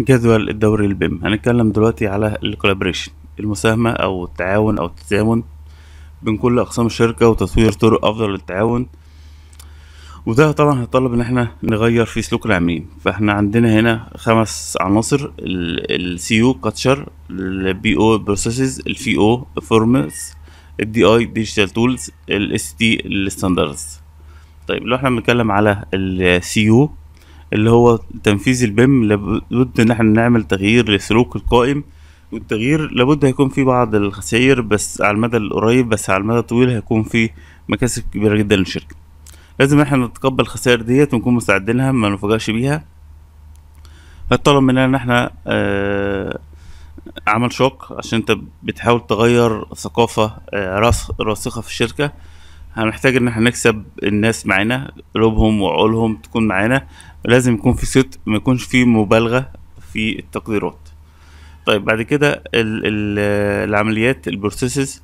جدول الدوري البيم هنتكلم دلوقتي على الكولابريشن المساهمة أو التعاون أو التزامن بين كل أقسام الشركة وتطوير طرق أفضل للتعاون وده طبعا هيتطلب ان احنا نغير في سلوك العاملين فاحنا عندنا هنا خمس عناصر السي او كاتشر البي او بروسيسز الفي او فورمز الدي اي ديجيتال تولز الاس تي الستاندرز طيب لو احنا بنتكلم على السي او اللي هو تنفيذ البيم لابد ان احنا نعمل تغيير للسلوك القائم والتغيير لابد هيكون فيه بعض الخسائر بس على المدى القريب بس على المدى الطويل هيكون فيه مكاسب كبيره جدا للشركه لازم احنا نتقبل الخسائر ديت ونكون مستعدين لها ما نفاجئش بيها فالطلب مننا ان احنا آه عمل شوك عشان انت بتحاول تغير ثقافه آه راسخه في الشركه هنحتاج ان احنا نكسب الناس معانا قلوبهم وعقولهم تكون معانا لازم يكون في صدق ما يكونش في مبالغه في التقديرات طيب بعد كده ال ال العمليات البروسيسز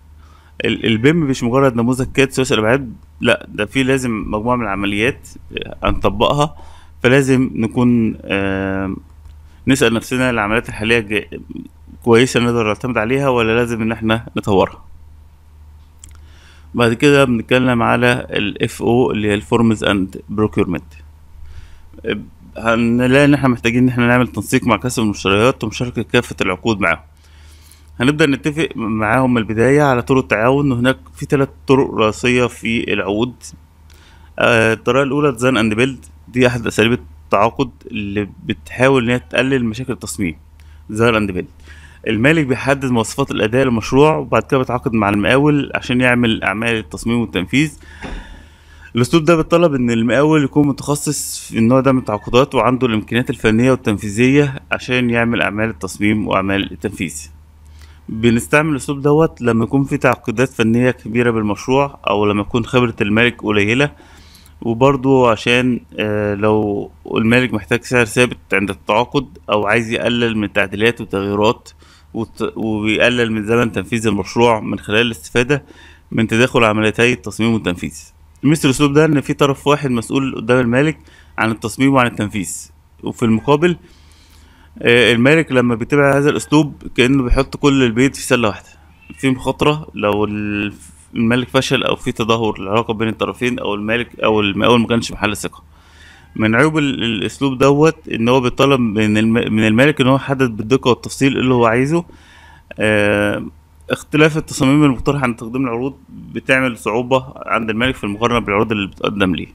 البيم مش مجرد نموذج كاد سوشيال ابعاد لا ده في لازم مجموعه من العمليات آه، هنطبقها فلازم نكون آه نسال نفسنا العمليات الحاليه كويسه نقدر نعتمد عليها ولا لازم ان احنا نطورها بعد كده بنتكلم على ال او اللي هي الفورمز اند بروكيرمنت هنلاقي ان احنا محتاجين ان احنا نعمل تنسيق مع كسب المشتريات ومشاركة كافة العقود معاهم هنبدأ نتفق معاهم من البداية على طرق التعاون وهناك في ثلاث طرق رئيسية في العقود آه، الطريقة الأولى ديزاين اند بيلد دي أحد أساليب التعاقد اللي بتحاول إن هي تقلل مشاكل التصميم ديزاين اند بيلد المالك بيحدد مواصفات الاداء للمشروع وبعد كده بيتعاقد مع المقاول عشان يعمل اعمال التصميم والتنفيذ الاسلوب ده بيتطلب ان المقاول يكون متخصص في النوع ده من التعاقدات وعنده الامكانيات الفنيه والتنفيذيه عشان يعمل اعمال التصميم واعمال التنفيذ بنستعمل الاسلوب دوت لما يكون في تعقيدات فنيه كبيره بالمشروع او لما يكون خبره المالك قليله وبرضو عشان آه، لو المالك محتاج سعر ثابت عند التعاقد او عايز يقلل من التعديلات والتغييرات وبيقلل من زمن تنفيذ المشروع من خلال الاستفادة من تداخل عمليتي التصميم والتنفيذ مثل الأسلوب ده إن في طرف واحد مسؤول قدام المالك عن التصميم وعن التنفيذ وفي المقابل آه، المالك لما بيتبع هذا الأسلوب كأنه بيحط كل البيض في سلة واحدة في مخاطرة لو المالك فشل أو في تدهور العلاقة بين الطرفين أو المالك أو المقاول ما كانش محل ثقة من عيوب الاسلوب دوت ان هو بيطلب من من المالك ان هو يحدد بالدقه والتفصيل اللي هو عايزه آه، اختلاف التصاميم المقترحه عند تقديم العروض بتعمل صعوبه عند المالك في المقارنه بالعروض اللي بتقدم ليه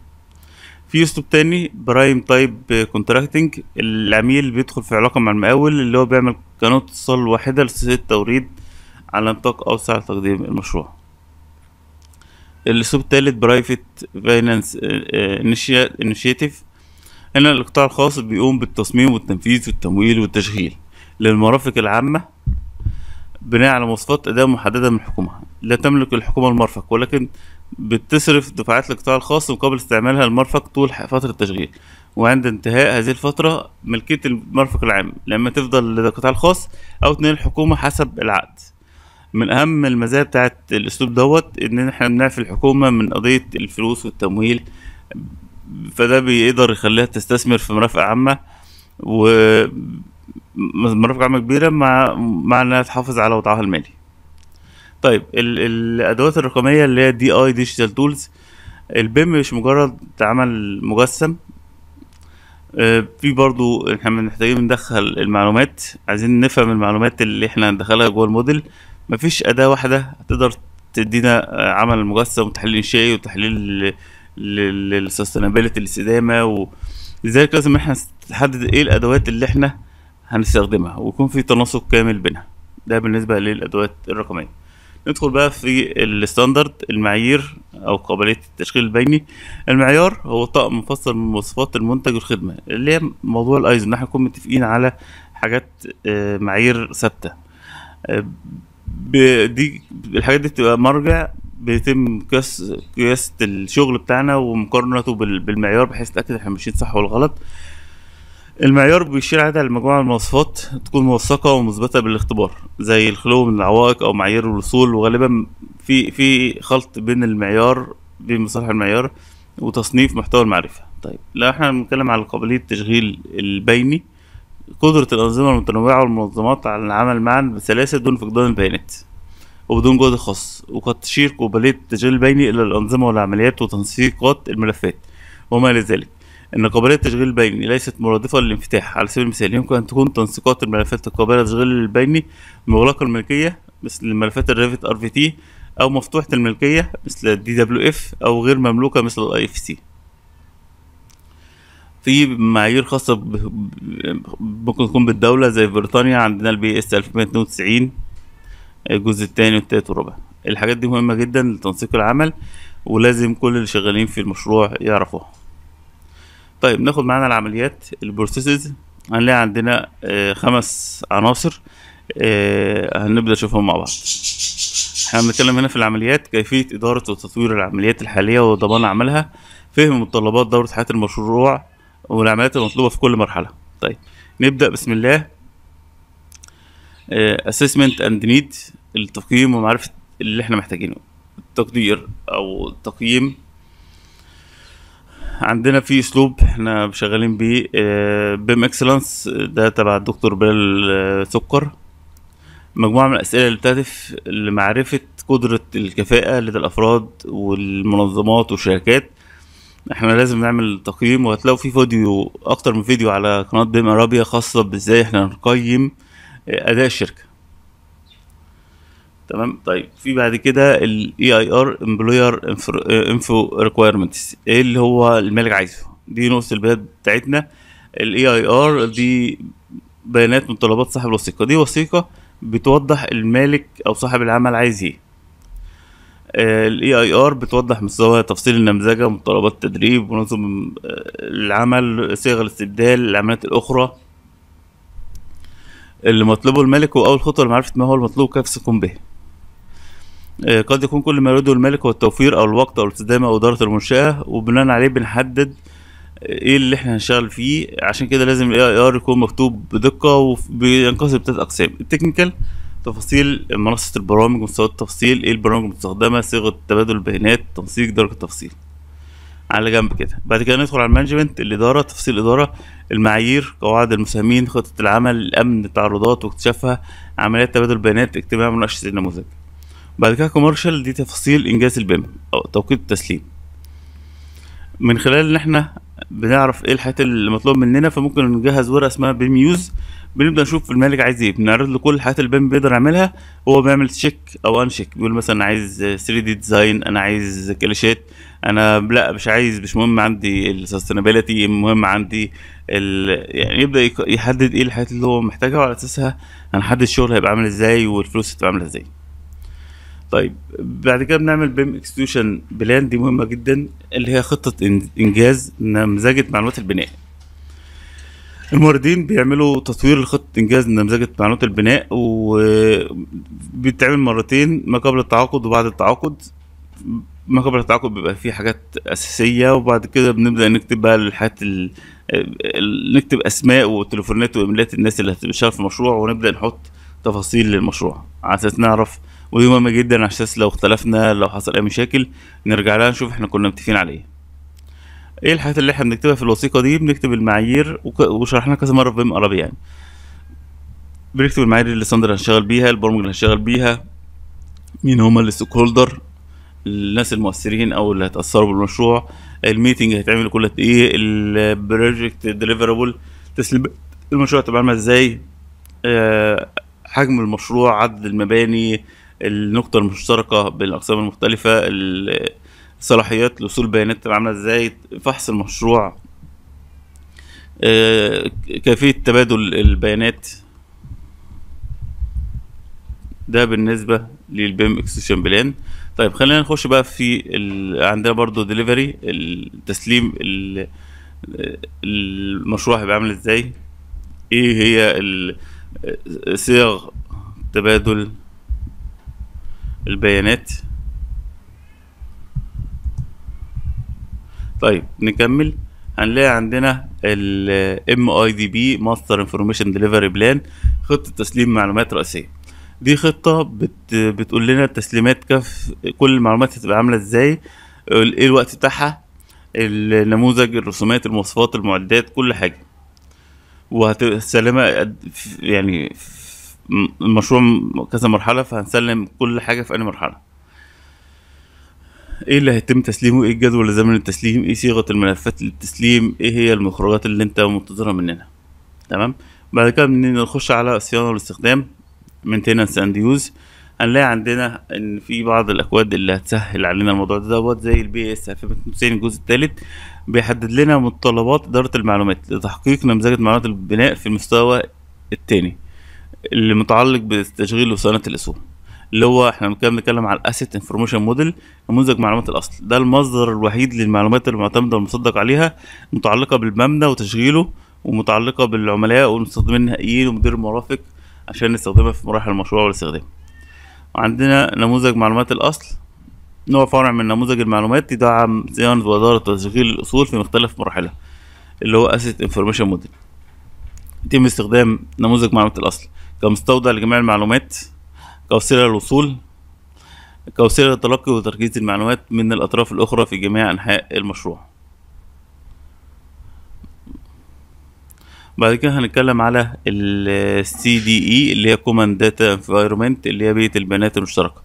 في اسلوب تاني برايم تايب كونتراكتنج العميل بيدخل في علاقه مع المقاول اللي هو بيعمل قناه اتصال واحده لسلسله توريد على نطاق اوسع لتقديم المشروع الاسلوب التالت برايفت فاينانس آه، آه، انيشيتيف أن القطاع الخاص بيقوم بالتصميم والتنفيذ والتمويل والتشغيل للمرافق العامة بناء على مواصفات أداء محددة من الحكومة لا تملك الحكومة المرفق ولكن بتصرف دفعات القطاع الخاص مقابل استعمالها المرفق طول فترة التشغيل وعند انتهاء هذه الفترة ملكية المرفق العام لما تفضل للقطاع الخاص أو تنقل الحكومة حسب العقد من أهم المزايا بتاعت الأسلوب دوت إن احنا بنعفي الحكومة من قضية الفلوس والتمويل فده بيقدر يخليها تستثمر في مرافق عامه و مرافق عامه كبيره مع مع انها تحافظ على وضعها المالي طيب ال... الادوات الرقميه اللي هي دي اي ديجيتال تولز البيم مش مجرد عمل مجسم آه، في برضو احنا محتاجين ندخل المعلومات عايزين نفهم المعلومات اللي احنا هندخلها جوه الموديل مفيش اداه واحده تقدر تدينا آه، عمل مجسم وتحليل شيء وتحليل للسستينابيلتي الاستدامه ولذلك لازم احنا نحدد ايه الادوات اللي احنا هنستخدمها ويكون في تناسق كامل بينها ده بالنسبه للادوات الرقميه ندخل بقى في الستاندرد المعايير او قابليه التشغيل البيني المعيار هو طقم مفصل من مواصفات المنتج والخدمه اللي هي موضوع الايزو ان احنا نكون متفقين على حاجات آه، معايير ثابته آه، دي الحاجات دي بتبقى مرجع بيتم قياس قياس الشغل بتاعنا ومقارنته بالمعيار بحيث نتاكد احنا ماشيين صح ولا غلط المعيار بيشير عادة على مجموعة من المواصفات تكون موثقة ومثبتة بالاختبار زي الخلو من العوائق أو معايير الوصول وغالبا في في خلط بين المعيار بين مصطلح المعيار وتصنيف محتوى المعرفة طيب لو احنا بنتكلم على قابلية التشغيل البيني قدرة الأنظمة المتنوعة والمنظمات على العمل معا بسلاسة دون فقدان البيانات وبدون جهد خاص وقد تشير قبلية التشغيل البيني إلى الأنظمة والعمليات وتنسيقات الملفات وما إلى ذلك إن قابلية التشغيل البيني ليست مرادفة للانفتاح على سبيل المثال يمكن أن تكون تنسيقات الملفات القابلة للتشغيل البيني مغلقة الملكية مثل ملفات الريفت ار في تي أو مفتوحة الملكية مثل الدي دبليو اف أو غير مملوكة مثل الاي اف سي في معايير خاصة ممكن تكون بالدولة زي بريطانيا عندنا البي اس 1192 الجزء الثاني والثالث والرابع الحاجات دي مهمه جدا لتنسيق العمل ولازم كل اللي شغالين في المشروع يعرفوها طيب ناخد معانا العمليات البروسيسز هنلاقي عندنا آه، خمس عناصر آه، هنبدا نشوفهم مع بعض احنا بنتكلم هنا في العمليات كيفية إدارة وتطوير العمليات الحالية وضمان عملها فهم متطلبات دورة حياة المشروع والعمليات المطلوبة في كل مرحلة طيب نبدأ بسم الله آه، assessment and need التقييم ومعرفه اللي احنا محتاجينه التقدير او التقييم عندنا في اسلوب احنا شغالين بيه آه، بيم اكسلنس ده تبع الدكتور بلال آه، سكر مجموعه من الاسئله اللي بتهدف لمعرفه قدره الكفاءه لدى الافراد والمنظمات والشركات احنا لازم نعمل تقييم وهتلاقوا في فيديو اكتر من فيديو على قناه بيم ارابيا خاصه بازاي احنا نقيم آه، اداء الشركه تمام طيب في بعد كده الاي اي ار امبلوير انفو ريكويرمنتس ايه اللي هو المالك عايزه دي نقطه البيانات بتاعتنا الاي اي ار دي بيانات متطلبات صاحب الوثيقه دي وثيقه بتوضح المالك او صاحب العمل عايز ايه الاي اي ار بتوضح مستوى تفصيل النمذجه متطلبات التدريب ونظم العمل صيغ الاستبدال العمليات الاخرى اللي مطلوبه الملك واول خطوه لمعرفه ما هو المطلوب كيف سيقوم به آه، قد يكون كل ما يريده الملك هو التوفير او الوقت او الاستدامه او اداره المنشاه وبناء عليه بنحدد آه، ايه اللي احنا هنشتغل فيه عشان كده لازم الاي ار يكون مكتوب بدقه وبينقسم لثلاث اقسام التكنيكال تفاصيل منصه البرامج مستوى التفصيل ايه البرامج المستخدمه صيغه تبادل البيانات تنسيق درجه التفصيل على جنب كده بعد كده ندخل على المانجمنت الاداره تفصيل الاداره المعايير قواعد المساهمين خطه العمل الامن التعرضات واكتشافها عمليات تبادل البيانات اجتماع مناقشه النموذج بعد كده كوميرشال دي تفاصيل انجاز البيم او توقيت التسليم من خلال ان احنا بنعرف ايه الحاجات اللي مطلوب مننا فممكن نجهز ورقه اسمها بيم يوز بنبدا نشوف المالك عايز ايه بنعرض له كل الحاجات اللي البيم بيقدر يعملها هو بيعمل تشيك او ان بيقول مثلا عايز 3 دي ديزاين انا عايز كليشات انا لا مش عايز مش مهم عندي السستينابيلتي المهم عندي ال... يعني يبدا يحدد ايه الحاجات اللي هو محتاجها وعلى اساسها هنحدد الشغل هيبقى عامل ازاي والفلوس هتبقى عامله ازاي طيب بعد كده بنعمل بيم اكستوشن بلان دي مهمه جدا اللي هي خطه انجاز نمذجه معلومات البناء الموردين بيعملوا تطوير لخطة إنجاز نمذجة معلومات البناء وبيتعمل مرتين ما قبل التعاقد وبعد التعاقد ما قبل التعاقد بيبقى فيه حاجات أساسية وبعد كده بنبدأ نكتب بقى الحاجات ال... نكتب أسماء وتليفونات وإيميلات الناس اللي هتشتغل في المشروع ونبدأ نحط تفاصيل للمشروع على أساس نعرف ودي مهمة جدا على أساس لو اختلفنا لو حصل أي مشاكل نرجع لها نشوف احنا كنا متفقين على ايه ايه الحاجات اللي احنا بنكتبها في الوثيقة دي بنكتب المعايير وشرحناها كذا مرة في عربي يعني بنكتب المعايير اللي ساندر هنشتغل بيها البرمجة اللي هنشتغل بيها مين هما الستيك هولدر الناس المؤثرين او اللي هتأثروا بالمشروع الميتنج هيتعمل كل ايه البروجكت ديليفرابل تسليم المشروع هتبقى عامل ازاي آه، حجم المشروع عدد المباني النقطة المشتركة بين الأقسام المختلفة الصلاحيات لوصول بيانات تبقى عاملة ازاي فحص المشروع آه، كيفية تبادل البيانات ده بالنسبة للبيم اكستشن بلان طيب خلينا نخش بقى في ال... عندنا برضو ديليفري التسليم ال... المشروع هيبقى عامل ازاي ايه هي ال... صيغ تبادل البيانات طيب نكمل هنلاقي عندنا ال MIDB Master Information Delivery Plan خطة تسليم معلومات رئيسية دي خطة بت بتقول لنا التسليمات كف كل المعلومات هتبقى عاملة ازاي ايه الوقت بتاعها النموذج الرسومات المواصفات المعدات كل حاجة وهتسلمها يعني المشروع كذا مرحله فهنسلم كل حاجه في انهي مرحله ايه اللي هيتم تسليمه ايه الجدول الزمني للتسليم ايه صيغه الملفات للتسليم ايه هي المخرجات اللي انت منتظرها مننا تمام بعد كده بنخش على الصيانه والاستخدام مينتيننس اند يوز هنلاقي عندنا ان في بعض الاكواد اللي هتسهل علينا الموضوع ده دوت زي البي اس 2092 الجزء الثالث بيحدد لنا متطلبات اداره المعلومات لتحقيق نمذجه معلومات البناء في المستوى الثاني اللي متعلق بتشغيل وصيانه الاسهم اللي هو احنا كنا بنتكلم على الاسيت انفورميشن موديل نموذج معلومات الاصل ده المصدر الوحيد للمعلومات المعتمده والمصدق عليها متعلقه بالمبنى وتشغيله ومتعلقه بالعملاء والمستخدمين النهائيين ومدير المرافق عشان نستخدمها في مراحل المشروع والاستخدام عندنا نموذج معلومات الاصل نوع فرع من نموذج المعلومات يدعم صيانة وإدارة وتشغيل الأصول في مختلف مراحلها اللي هو Asset Information Model يتم استخدام نموذج معلومات الأصل كمستودع لجميع المعلومات كوسيلة للوصول كوسيلة لتلقي وتركيز المعلومات من الأطراف الأخرى في جميع أنحاء المشروع بعد كده هنتكلم على ال CDE اللي هي Common Data Environment اللي هي بيئة البيانات المشتركة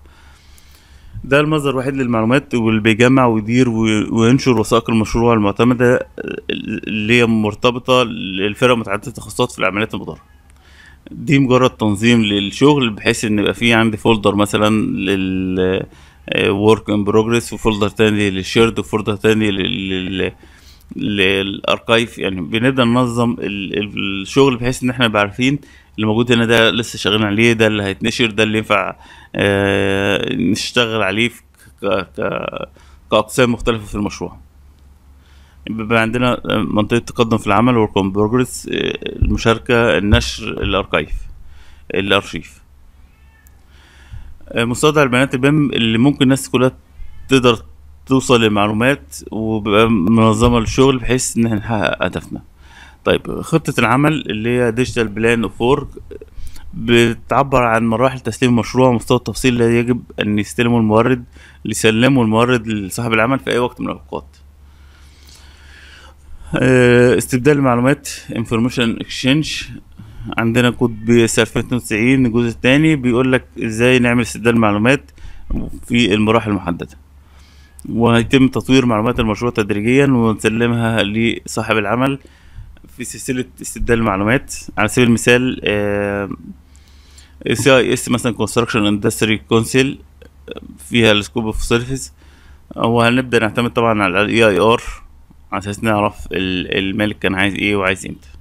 ده المصدر الوحيد للمعلومات واللي بيجمع ويدير وينشر وثائق المشروع المعتمدة اللي هي مرتبطة للفرق متعددة التخصصات في العمليات المضاربة دي مجرد تنظيم للشغل بحيث ان يبقى في عندي فولدر مثلا لل ورك ان بروجرس وفولدر تاني للشيرد وفولدر تاني لل للاركايف يعني بنبدا ننظم الشغل بحيث ان احنا بعرفين اللي موجود هنا ده لسه شغالين عليه ده اللي هيتنشر ده اللي ينفع آه، نشتغل عليه كاقسام مختلفه في المشروع بيبقى عندنا آه، منطقه تقدم في العمل ورك اون بروجرس المشاركه النشر الاركايف الارشيف آه، مستودع البيانات البيم اللي ممكن الناس كلها تقدر توصل للمعلومات وبيبقى منظمه للشغل بحيث ان احنا نحقق هدفنا طيب خطه العمل اللي هي ديجيتال بلان اوف ورك بتعبر عن مراحل تسليم مشروع ومستوى التفصيل الذي يجب ان يستلمه المورد ليسلمه يسلمه المورد لصاحب العمل في اي وقت من الاوقات آه، استبدال المعلومات انفورميشن اكسشينج عندنا كود بي اس 2092 الجزء الثاني بيقول لك ازاي نعمل استبدال معلومات في المراحل المحدده وهيتم تطوير معلومات المشروع تدريجيا ونسلمها لصاحب العمل في سلسله استبدال المعلومات على سبيل المثال سي اي اس مثلا كونستراكشن اندستري كونسيل فيها السكوب اوف سيرفيس وهنبدا نعتمد طبعا على الاي اي ار على اساس نعرف الملك كان عايز ايه وعايز امتى